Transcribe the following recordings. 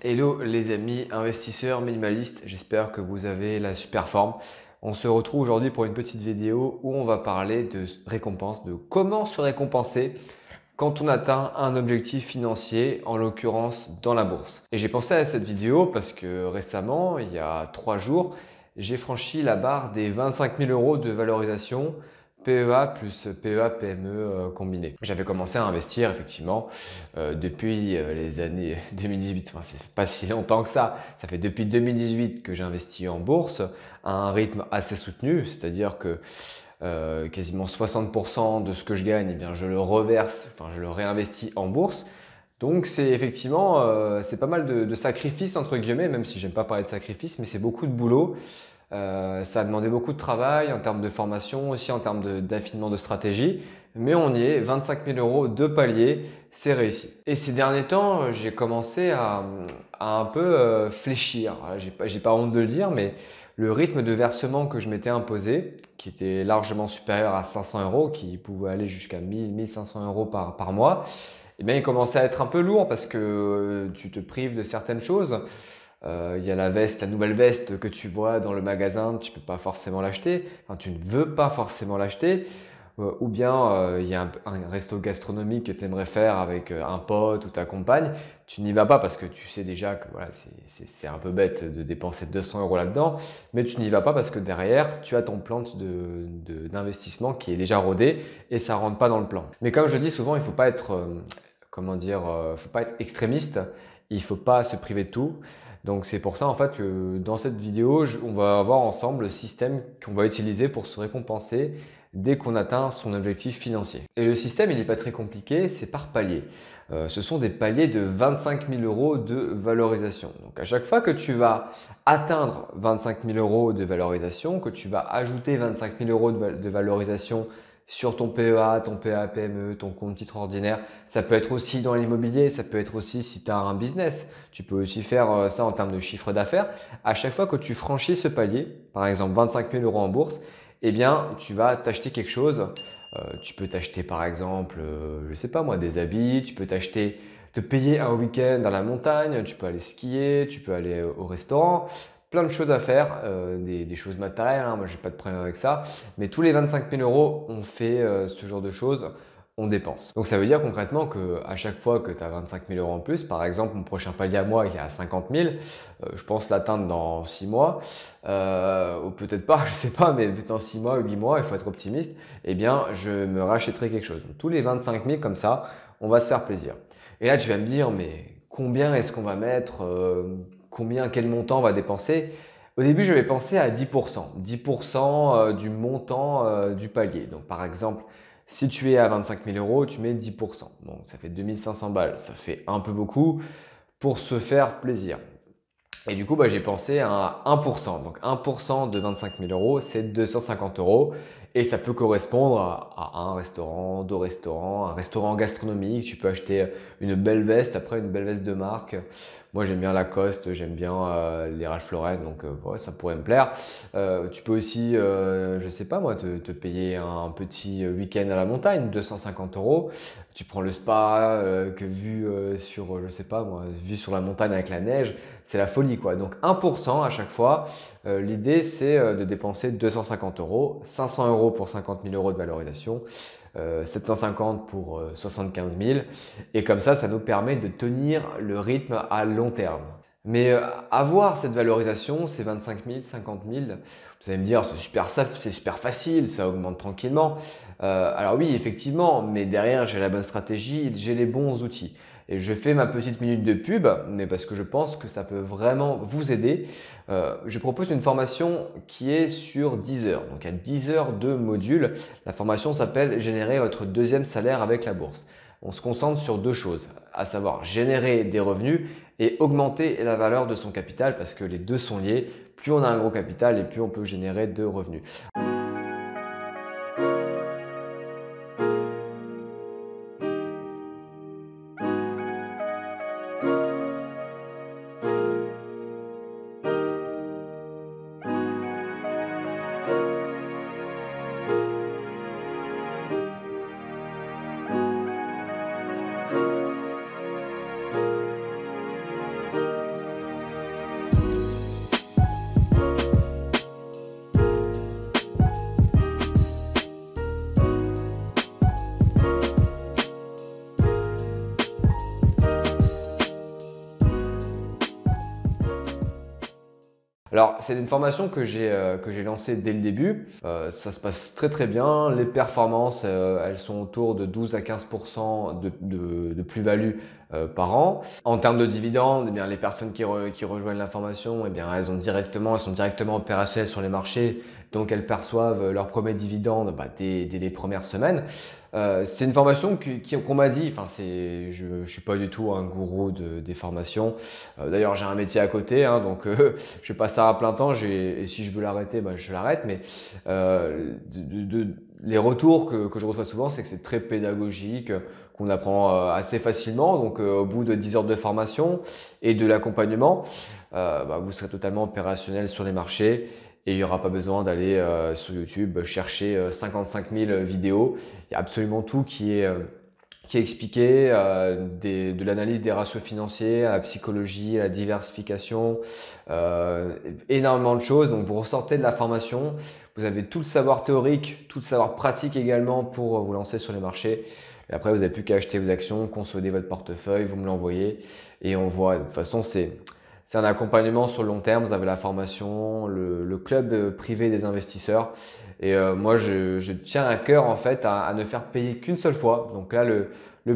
Hello les amis investisseurs minimalistes, j'espère que vous avez la super forme. On se retrouve aujourd'hui pour une petite vidéo où on va parler de récompense, de comment se récompenser quand on atteint un objectif financier, en l'occurrence dans la bourse. Et j'ai pensé à cette vidéo parce que récemment, il y a trois jours, j'ai franchi la barre des 25 000 euros de valorisation PEA plus PEA PME euh, combiné. J'avais commencé à investir effectivement euh, depuis euh, les années 2018. Enfin, c'est pas si longtemps que ça. Ça fait depuis 2018 que j'investis en bourse à un rythme assez soutenu, c'est-à-dire que quasiment 60% de ce que je gagne, eh bien, je le reverse, enfin je le réinvestis en bourse. Donc c'est effectivement c'est pas mal de, de sacrifices entre guillemets, même si j'aime pas parler de sacrifices, mais c'est beaucoup de boulot. Euh, ça a demandé beaucoup de travail en termes de formation, aussi en termes d'affinement de, stratégie, mais on y est, 25 000 euros, deux paliers, c'est réussi. Et ces derniers temps, j'ai commencé à, un peu euh, fléchir, j'ai pas, pas honte de le dire, mais le rythme de versement que je m'étais imposé, qui était largement supérieur à 500 euros, qui pouvait aller jusqu'à 1000, 1500 euros par, par mois, eh bien, il commençait à être un peu lourd parce que euh, tu te prives de certaines choses. Euh, il y a la veste, la nouvelle veste que tu vois dans le magasin, tu ne peux pas forcément l'acheter, enfin tu ne veux pas forcément l'acheter. Euh, ou bien euh, il y a un, resto gastronomique que tu aimerais faire avec un pote ou ta compagne, tu n'y vas pas parce que tu sais déjà que voilà, c'est un peu bête de dépenser 200 euros là-dedans, mais tu n'y vas pas parce que derrière, tu as ton plan d'investissement qui est déjà rodé et ça ne rentre pas dans le plan. Mais comme je dis souvent, il ne faut pas être, comment dire, faut pas être extrémiste, il ne faut pas se priver de tout. Donc c'est pour ça en fait que dans cette vidéo, on va avoir ensemble le système qu'on va utiliser pour se récompenser dès qu'on atteint son objectif financier. Et le système, il n'est pas très compliqué, c'est par palier. Euh, ce sont des paliers de 25 000 euros de valorisation. Donc à chaque fois que tu vas atteindre 25 000 euros de valorisation, que tu vas ajouter 25 000 euros de valorisation sur ton PEA, ton PAPME, PME, ton compte titre ordinaire. Ça peut être aussi dans l'immobilier, ça peut être aussi si tu as un business. Tu peux aussi faire euh, ça en termes de chiffre d'affaires. À chaque fois que tu franchis ce palier, par exemple 25 000 euros en bourse, eh bien, tu vas t'acheter quelque chose. Euh, tu peux t'acheter par exemple, euh, je sais pas moi, des habits, tu peux t'acheter, te payer un week-end à la montagne, tu peux aller skier, tu peux aller au restaurant, plein de choses à faire, euh, des, choses matérielles, hein, moi j'ai pas de problème avec ça, mais tous les 25 000 euros, on fait euh, ce genre de choses, on dépense. Donc ça veut dire concrètement que à chaque fois que tu as 25 000 euros en plus, par exemple mon prochain palier à moi qui est à 50 000, euh, je pense l'atteindre dans 6 mois, ou peut-être pas, je sais pas, mais dans 6 mois, 8 mois, il faut être optimiste, eh bien je me rachèterai quelque chose. tous les 25 000 comme ça, on va se faire plaisir. Et là tu vas me dire, mais combien est-ce qu'on va mettre combien, quel montant on va dépenser. Au début, je vais penser à 10%, 10% euh, du montant euh, du palier. Donc par exemple, si tu es à 25 000 euros, tu mets 10%. Donc ça fait 2500 balles, ça fait un peu beaucoup pour se faire plaisir. Et du coup, bah, j'ai pensé à 1%. Donc 1% de 25 000 euros, c'est 250 euros. Et ça peut correspondre à, un restaurant, deux restaurants, un restaurant gastronomique. Tu peux acheter une belle veste, après une belle veste de marque, moi, j'aime bien la Lacoste, j'aime bien euh, les Ralph Lauren, donc euh, ça pourrait me plaire. Euh, tu peux aussi, je sais pas moi, te, payer un petit week-end à la montagne, 250 euros. Tu prends le spa que vu sur, je sais pas moi, vu sur la montagne avec la neige, c'est la folie quoi. Donc 1% à chaque fois. L'idée, c'est de dépenser 250 euros, 500 euros pour 50 000 euros de valorisation. 750 euh, pour 75 euh, 000. Et comme ça, ça nous permet de tenir le rythme à long terme. Mais euh, avoir cette valorisation, ces 25 000, 50 000, vous allez me dire, c'est super c'est super facile, ça augmente tranquillement. alors oui, effectivement, mais derrière, j'ai la bonne stratégie, j'ai les bons outils. Et je fais ma petite minute de pub, mais parce que je pense que ça peut vraiment vous aider. Euh, je propose une formation qui est sur 10 heures. Donc, à 10 heures de modules. La formation s'appelle Générer votre deuxième salaire avec la bourse. On se concentre sur deux choses, à savoir générer des revenus et augmenter la valeur de son capital parce que les deux sont liés. Plus on a un gros capital et plus on peut générer de revenus. Alors, c'est une formation que j'ai euh, lancée dès le début. Euh, ça se passe très très bien. Les performances, euh, elles sont autour de 12 à 15 de plus-value euh, par an. En termes de dividendes, eh bien, les personnes qui, rejoignent la formation, eh bien, elles, ont directement, elles sont directement opérationnelles sur les marchés, donc elles perçoivent leurs premiers dividendes bah, dès, dès, les premières semaines. Euh, c'est une formation qu'on m'a dit, enfin, je ne suis pas du tout un gourou de, des formations. Euh, d'ailleurs, j'ai un métier à côté, hein, donc ne fais pas ça à plein temps, et si je veux l'arrêter, bah, je l'arrête, mais les retours que, je reçois souvent, c'est que c'est très pédagogique qu'on apprend euh, assez facilement, donc euh, au bout de 10 heures de formation et de l'accompagnement, euh, bah, vous serez totalement opérationnel sur les marchés et il n'y aura pas besoin d'aller sur YouTube chercher 55 000 vidéos. Il y a absolument tout qui est qui expliquait euh, de l'analyse des ratios financiers à la psychologie, à la diversification, euh, énormément de choses. Donc vous ressortez de la formation, vous avez tout le savoir théorique, tout le savoir pratique également pour vous lancer sur les marchés. Et après, vous n'avez plus qu'à acheter vos actions, consolider votre portefeuille, vous me l'envoyez et on voit. De toute façon, c'est c'est un accompagnement sur le long terme. Vous avez la formation, le, le club euh, privé des investisseurs et euh, moi, je, tiens à cœur en fait à, ne faire payer qu'une seule fois. Donc là, le,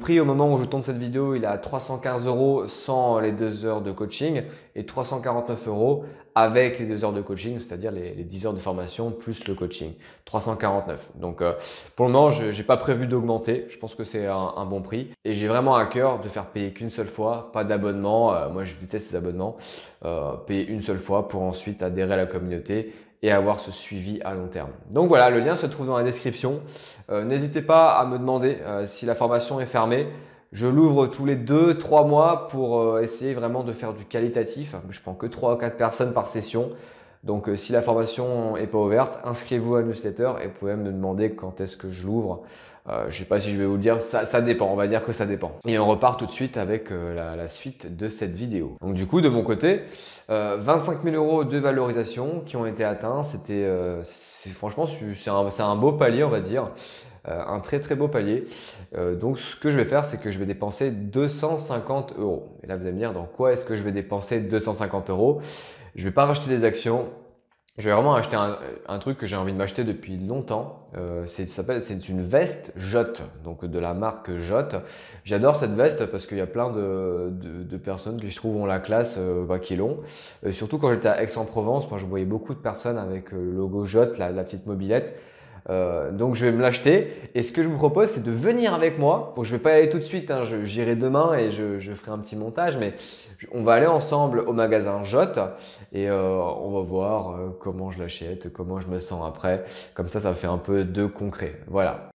prix au moment où je tourne cette vidéo, il est à 315 euros sans les deux heures de coaching et 349 euros avec les deux heures de coaching, c'est-à-dire les, 10 heures de formation plus le coaching. 349. Donc euh, pour le moment, je n'ai pas prévu d'augmenter. Je pense que c'est un, bon prix. Et j'ai vraiment à cœur de faire payer qu'une seule fois, pas d'abonnement. Euh, moi, je déteste ces abonnements. payer une seule fois pour ensuite adhérer à la communauté et avoir ce suivi à long terme. Donc voilà, le lien se trouve dans la description. Euh, n'hésitez pas à me demander euh, si la formation est fermée. Je l'ouvre tous les deux trois mois pour euh, essayer vraiment de faire du qualitatif. Je prends que trois ou quatre personnes par session. Donc si la formation n'est pas ouverte, inscrivez-vous à la newsletter et vous pouvez me demander quand est-ce que je l'ouvre. Euh, je ne sais pas si je vais vous le dire, ça, ça, dépend, on va dire que ça dépend. Et on repart tout de suite avec euh, la, suite de cette vidéo. Donc du coup, de mon côté, 25 euh, 000 euros de valorisation qui ont été atteints, c'était franchement c'est un, beau palier, on va dire. un très très beau palier. donc ce que je vais faire, c'est que je vais dépenser 250 euros. Et là, vous allez me dire, dans quoi est-ce que je vais dépenser 250 euros Je ne vais pas racheter des actions, je vais vraiment acheter un, truc que j'ai envie de m'acheter depuis longtemps. Euh, c'est une veste Jotte, donc de la marque Jotte. J'adore cette veste parce qu'il y a plein de, personnes qui je trouve ont la classe bah, qui l'ont. surtout quand j'étais à Aix-en-Provence, je voyais beaucoup de personnes avec euh, le logo Jotte, la, la petite mobilette. Euh, donc je vais me l'acheter. Et ce que je vous propose, c'est de venir avec moi. Bon, je vais pas y aller tout de suite, hein. j'irai demain et je, ferai un petit montage, mais on va aller ensemble au magasin Jot et euh, on va voir euh, comment je l'achète, comment je me sens après. Comme ça, ça fait un peu de concret. Voilà.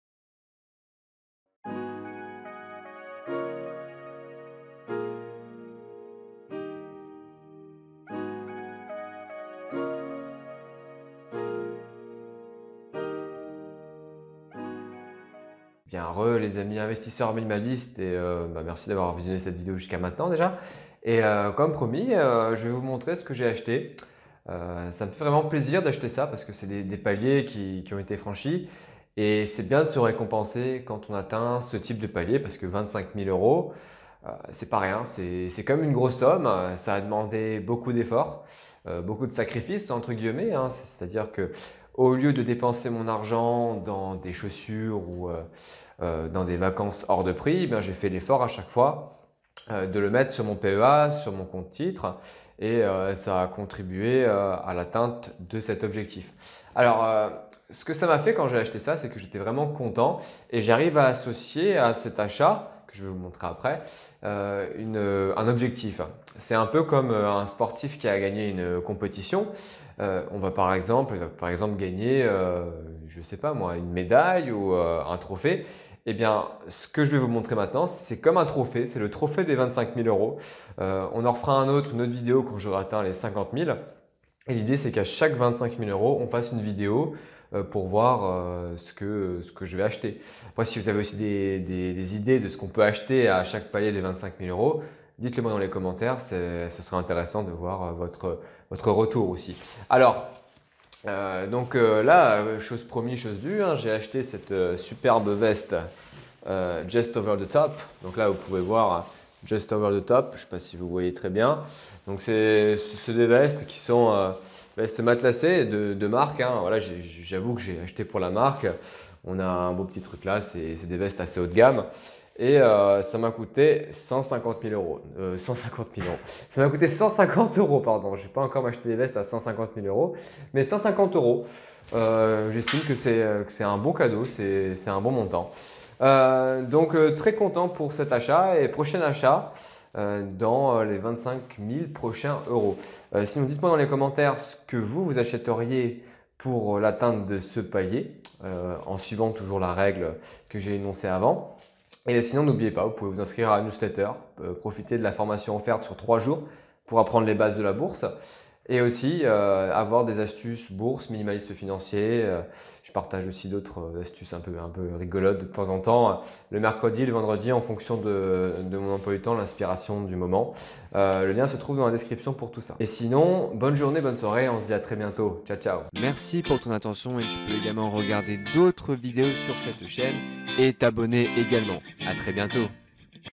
Bien heureux les amis investisseurs minimalistes et euh, bah, merci d'avoir visionné cette vidéo jusqu'à maintenant déjà. Et euh, comme promis, euh, je vais vous montrer ce que j'ai acheté. ça me fait vraiment plaisir d'acheter ça parce que c'est des, paliers qui, ont été franchis et c'est bien de se récompenser quand on atteint ce type de palier parce que 25 000 euros, c'est pas rien, c'est comme une grosse somme, ça a demandé beaucoup d'efforts, beaucoup de sacrifices entre guillemets, hein. c'est-à-dire que au lieu de dépenser mon argent dans des chaussures ou euh, euh, dans des vacances hors de prix, eh j'ai fait l'effort à chaque fois euh, de le mettre sur mon PEA, sur mon compte titre, et ça a contribué à l'atteinte de cet objectif. Alors, ce que ça m'a fait quand j'ai acheté ça, c'est que j'étais vraiment content et j'arrive à associer à cet achat que je vais vous montrer après, euh, euh, un objectif. C'est un peu comme euh, un sportif qui a gagné une compétition. on va par exemple, par exemple gagner, je ne sais pas moi, une médaille ou un trophée. Eh bien, ce que je vais vous montrer maintenant, c'est comme un trophée, c'est le trophée des 25 000 euros. on en refera un autre, une autre vidéo quand j'aurai atteint les 50 000. Et l'idée, c'est qu'à chaque 25 000 euros, on fasse une vidéo euh, pour voir euh, ce que, ce que je vais acheter. Après, si vous avez aussi des, des, idées de ce qu'on peut acheter à chaque palier des 25 000 euros, dites-le moi dans les commentaires, ce serait intéressant de voir euh, votre, votre retour aussi. Alors, donc là, chose promise, chose due, hein, j'ai acheté cette superbe veste Just Over the Top. Donc là, vous pouvez voir Just Over the Top, je ne sais pas si vous voyez très bien. Donc c'est des vestes qui sont... Veste ben, matelassée de, marque. Hein. Voilà, j'avoue que j'ai acheté pour la marque. On a un beau petit truc là, c'est des vestes assez haut de gamme. Et euh, ça m'a coûté 150 000 euros. 150 euh, 000 euros. Ça m'a coûté 150 euros, pardon. Je n'ai pas encore acheté des vestes à 150 000 euros. Mais 150 euros, euh, j'estime que c'est un bon cadeau, c'est un bon montant. donc très content pour cet achat. Et prochain achat, euh, dans euh, les 25 000 prochains euros. Euh, sinon, dites-moi dans les commentaires ce que vous, vous achèteriez pour l'atteinte de ce palier, en suivant toujours la règle que j'ai énoncée avant. Et sinon, n'oubliez pas, vous pouvez vous inscrire à la newsletter, profiter de la formation offerte sur trois jours pour apprendre les bases de la bourse. Et aussi euh, avoir des astuces bourse, minimalisme financier. Euh, je partage aussi d'autres euh, astuces un peu, un peu rigolotes de temps en temps. Le mercredi, le vendredi, en fonction de, de mon emploi du temps, l'inspiration du moment. le lien se trouve dans la description pour tout ça. Et sinon, bonne journée, bonne soirée. On se dit à très bientôt. Ciao, ciao. Merci pour ton attention et tu peux également regarder d'autres vidéos sur cette chaîne et t'abonner également. À très bientôt.